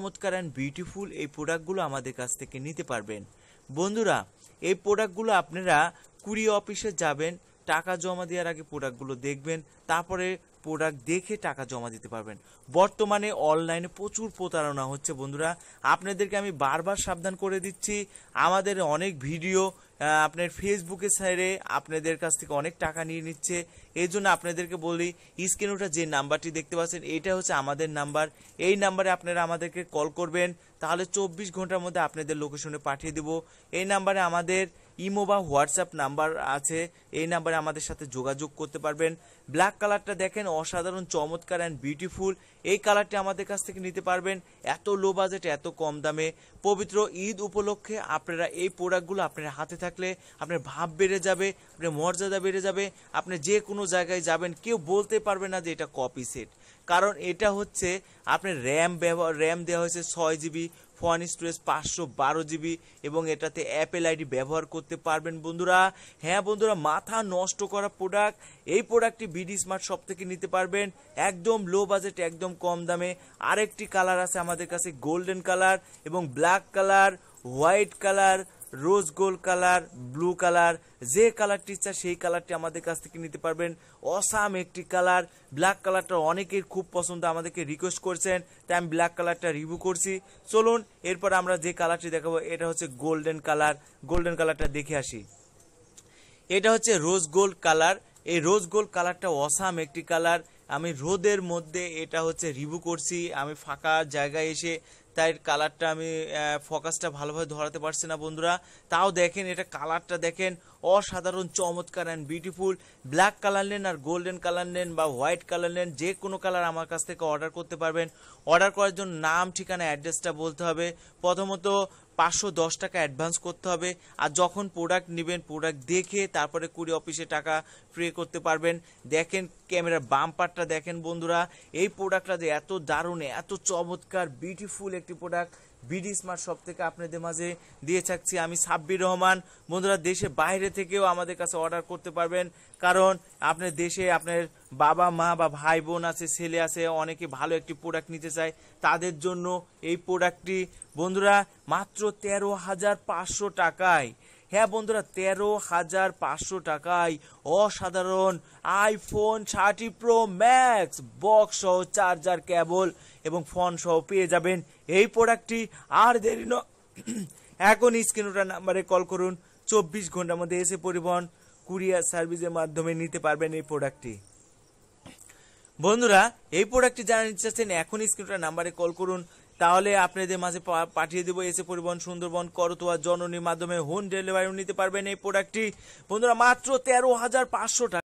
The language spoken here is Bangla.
চমৎকার অ্যান্ড বিউটিফুল এই প্রোডাক্টগুলো আমাদের কাছ থেকে নিতে পারবেন বন্ধুরা এই প্রোডাক্টগুলো আপনারা কুড়ি অফিসে যাবেন টাকা জমা দেওয়ার আগে প্রোডাক্টগুলো দেখবেন তারপরে প্রোডাক্ট দেখে টাকা জমা দিতে পারবেন বর্তমানে অনলাইনে প্রচুর প্রতারণা হচ্ছে বন্ধুরা আপনাদেরকে আমি বারবার সাবধান করে দিচ্ছি আমাদের অনেক ভিডিও আপনার ফেসবুকে সাইডে আপনাদের কাছ থেকে অনেক টাকা নিয়ে নিচ্ছে এই জন্য আপনাদেরকে বলি স্ক্রিন ওটা যে নাম্বারটি দেখতে পাচ্ছেন এটা হচ্ছে আমাদের নাম্বার এই নাম্বারে আপনারা আমাদেরকে কল করবেন তাহলে চব্বিশ ঘন্টার মধ্যে আপনাদের লোকেশনে পাঠিয়ে দেব এই নাম্বারে আমাদের ইমো বা হোয়াটসঅ্যাপ নাম্বার আছে এই নাম্বারে আমাদের সাথে যোগাযোগ করতে পারবেন ব্ল্যাক কালারটা দেখেন অসাধারণ চমৎকার অ্যান্ড বিউটিফুল এই কালারটি আমাদের কাছ থেকে নিতে পারবেন এত লো বাজেট এত কম দামে পবিত্র ঈদ উপলক্ষে আপনারা এই প্রোডাক্টগুলো আপনার হাতে থাকলে আপনার ভাব বেড়ে যাবে আপনার মর্যাদা বেড়ে যাবে আপনি যে কোনো জায়গায় যাবেন কেউ বলতে পারবে না যে এটা কপি সেট কারণ এটা হচ্ছে আপনার র্যাম ব্যবহার র্যাম দেওয়া হয়েছে ছয় জিবি ফোন স্টোরেজ পাঁচশো বারো জিবি এবং এটাতে অ্যাপেল আইডি ব্যবহার করতে পারবেন বন্ধুরা হ্যাঁ বন্ধুরা মাথা নষ্ট করা প্রোডাক্ট এই প্রোডাক্টটি বিডি স্মার্ট শপ থেকে নিতে পারবেন একদম লো বাজেট একদম কম দামে আরেকটি কালার আছে আমাদের কাছে গোল্ডেন কালার এবং black colour white colour rose gold colour blue colour যে কালারটি চা সেই কালারটি আমাদের কাছ থেকে নিতে পারবেন অসাম একটি কালার ব্ল্যাক কালারটা অনেকের খুব পছন্দ আমাদেরকে রিকোয়েস্ট করছেন তাই আমি ব্ল্যাক কালারটা রিভিউ করছি চলুন এরপর আমরা যে কালারটি দেখাবো এটা হচ্ছে গোল্ডেন কালার গোল্ডেন কালারটা দেখে আসি এটা হচ্ছে রোজ গোল্ড কালার এই রোজ গোল্ড কালারটা অসাম একটি কালার আমি রোদের মধ্যে এটা হচ্ছে রিভিউ করছি আমি ফাঁকা জায়গায় এসে তাই কালারটা আমি ফোকাসটা ভালোভাবে ধরাতে পারছি না বন্ধুরা তাও দেখেন এটা কালারটা দেখেন অসাধারণ চমৎকার অ্যান্ড বিউটিফুল ব্ল্যাক কালার নেন আর গোল্ডেন কালার নেন বা হোয়াইট কালার নেন যে কোনো কালার আমার কাছ থেকে অর্ডার করতে পারবেন অর্ডার করার জন্য নাম ঠিকানা অ্যাড্রেসটা বলতে হবে প্রথমত পাঁচশো দশ টাকা অ্যাডভান্স করতে হবে আর যখন প্রোডাক্ট নেবেন প্রোডাক্ট দেখে তারপরে কুড়ি অফিসে টাকা পে করতে পারবেন দেখেন ক্যামেরার বাম্পারটা দেখেন বন্ধুরা এই প্রোডাক্টটা যে এত দারুণ এত চমৎকার বিউটিফুল একটি প্রোডাক্ট বিডি স্মার্ট শপ থেকে আপনাদের মাঝে দিয়ে থাকছি আমি সাব্বির রহমান বন্ধুরা দেশে বাইরে থেকেও আমাদের কাছে অর্ডার করতে পারবেন কারণ আপনার দেশে আপনার বাবা মা বা ভাই বোন আছে ছেলে আছে অনেকে ভালো একটি প্রোডাক্ট নিতে চায় তাদের জন্য এই প্রোডাক্টটি বন্ধুরা মাত্র তেরো হাজার পাঁচশো টাকায় হ্যাঁ বন্ধুরা তেরো হাজার পাঁচশো টাকায় অসাধারণ iPhone thirty pro max box সহ চার্জার কেবল এবং ফোন সহ পেয়ে যাবেন এই প্রোডাক্টটি আর দেরি নয় এখন স্ক্রিনোটার নাম্বারে কল করুন চব্বিশ ঘন্টার মধ্যে এসে পরিবহন কুরিয়ার সার্ভিসের মাধ্যমে নিতে পারবেন এই প্রোডাক্টটি বন্ধুরা এই প্রোডাক্টটি জানা নিতে চাচ্ছেন এখন স্ক্রিনটার নাম্বারে কল করুন তাহলে আপনাদের মাঝে পাঠিয়ে দেবো এসে পরিবহন সুন্দরবন করতোয়া জননীর মাধ্যমে হোম ডেলিভারি নিতে পারবেন এই প্রোডাক্টটি বন্ধুরা মাত্র তেরো হাজার পাঁচশো টাকা